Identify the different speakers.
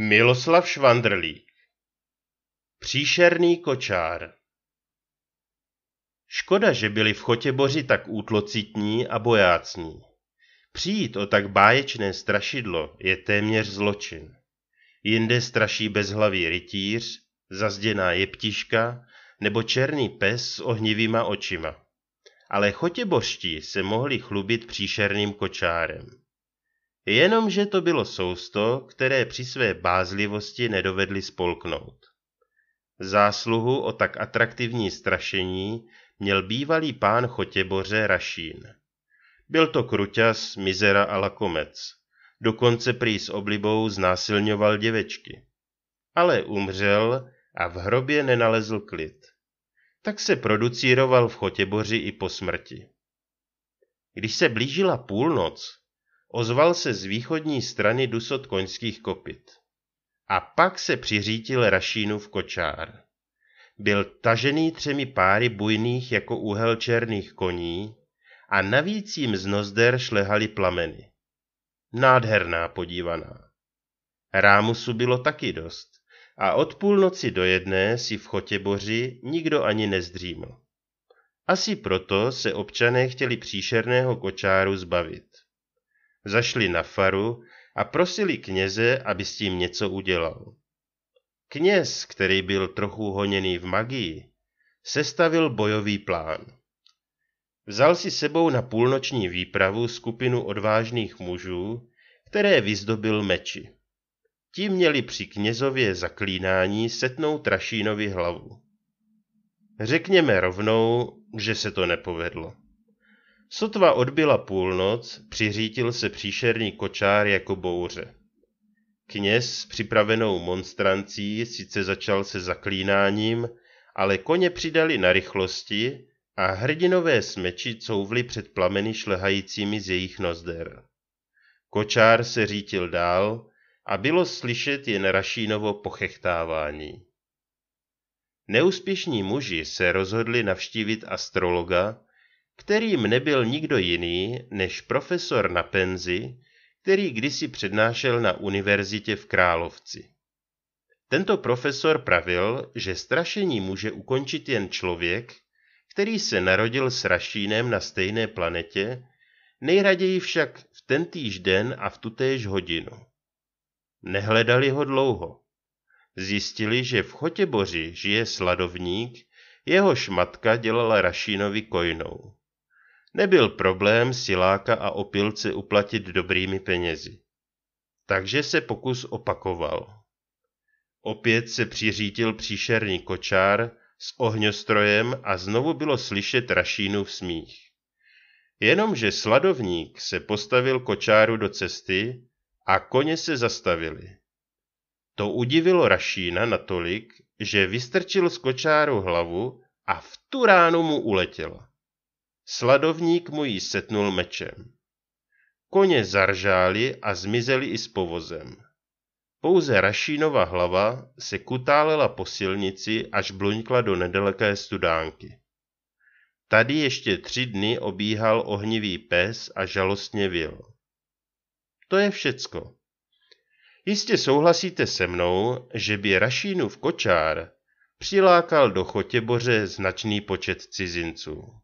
Speaker 1: Miloslav Švandrlí, Příšerný kočár Škoda, že byli v Chotěboři tak útlocitní a bojácní. Přijít o tak báječné strašidlo je téměř zločin. Jinde straší bezhlavý rytíř, zazděná jeptiška nebo černý pes s ohnivýma očima. Ale chotěbořští se mohli chlubit příšerným kočárem jenomže to bylo sousto, které při své bázlivosti nedovedli spolknout. Zásluhu o tak atraktivní strašení měl bývalý pán Chotěboře Rašín. Byl to kruťas, mizera a lakomec. Dokonce prý s oblibou znásilňoval děvečky. Ale umřel a v hrobě nenalezl klid. Tak se producíroval v Chotěboři i po smrti. Když se blížila půlnoc, ozval se z východní strany dusot koňských kopit. A pak se přiřítil v kočár. Byl tažený třemi páry bujných jako úhel černých koní a navíc jim z nozder šlehaly plameny. Nádherná podívaná. Rámusu bylo taky dost a od půlnoci do jedné si v Chotěboři nikdo ani nezdříml. Asi proto se občané chtěli příšerného kočáru zbavit zašli na faru a prosili kněze, aby s tím něco udělal. Kněz, který byl trochu honěný v magii, sestavil bojový plán. Vzal si sebou na půlnoční výpravu skupinu odvážných mužů, které vyzdobil meči. Ti měli při knězově zaklínání setnout Rašínovi hlavu. Řekněme rovnou, že se to nepovedlo. Sotva odbyla půlnoc, přiřítil se příšerný kočár jako bouře. Kněz s připravenou monstrancí sice začal se zaklínáním, ale koně přidali na rychlosti a hrdinové smeči couvly před plameny šlehajícími z jejich nozder. Kočár se řítil dál a bylo slyšet jen Rašínovo pochechtávání. Neúspěšní muži se rozhodli navštívit astrologa, kterým nebyl nikdo jiný než profesor na penzi, který kdysi přednášel na univerzitě v Královci. Tento profesor pravil, že strašení může ukončit jen člověk, který se narodil s Rašínem na stejné planetě, nejraději však v tentýž den a v tutéž hodinu. Nehledali ho dlouho. Zjistili, že v Chotěboři žije sladovník, jehož matka dělala Rašínovi kojnou nebyl problém siláka a opilce uplatit dobrými penězi. Takže se pokus opakoval. Opět se přiřítil příšerný kočár s ohňostrojem a znovu bylo slyšet v smích. Jenomže sladovník se postavil kočáru do cesty a koně se zastavili. To udivilo Rašína natolik, že vystrčil z kočáru hlavu a v tu ránu mu uletěla. Sladovník mu ji setnul mečem. Koně zaržáli a zmizeli i s povozem. Pouze Rašínova hlava se kutálela po silnici, až bluňkla do nedaleké studánky. Tady ještě tři dny obíhal ohnivý pes a žalostně vil. To je všecko. Jistě souhlasíte se mnou, že by v kočár přilákal do Chotěboře značný počet cizinců.